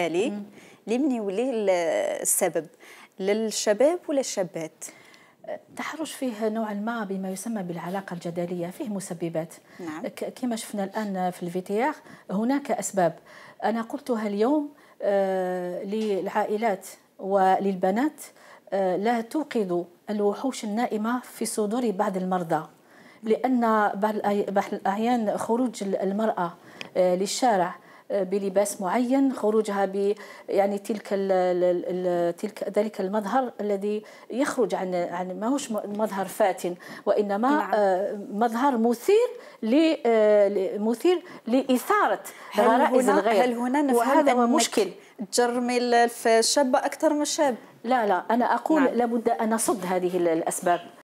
المالي اللي من يولي السبب للشباب ولا الشابات تحرش فيه نوعا ما بما يسمى بالعلاقة الجدلية فيه مسببات نعم. كما شفنا الآن في الفيتياغ هناك أسباب أنا قلتها اليوم آه، للعائلات وللبنات آه، لا توقظ الوحوش النائمة في صدور بعض المرضى لأن بعض الأحيان خروج المرأة آه، للشارع بلباس معين خروجها ب يعني تلك الـ تلك ذلك المظهر الذي يخرج عن عن ماهوش مظهر فاتن وانما نعم. آه، مظهر مثير آه، مثير لاثاره غرائز الغير هل هنا نفهم وهذا هو مشكل تجرمي الشابه اكثر من الشاب لا لا انا اقول نعم. لابد ان نصد هذه الاسباب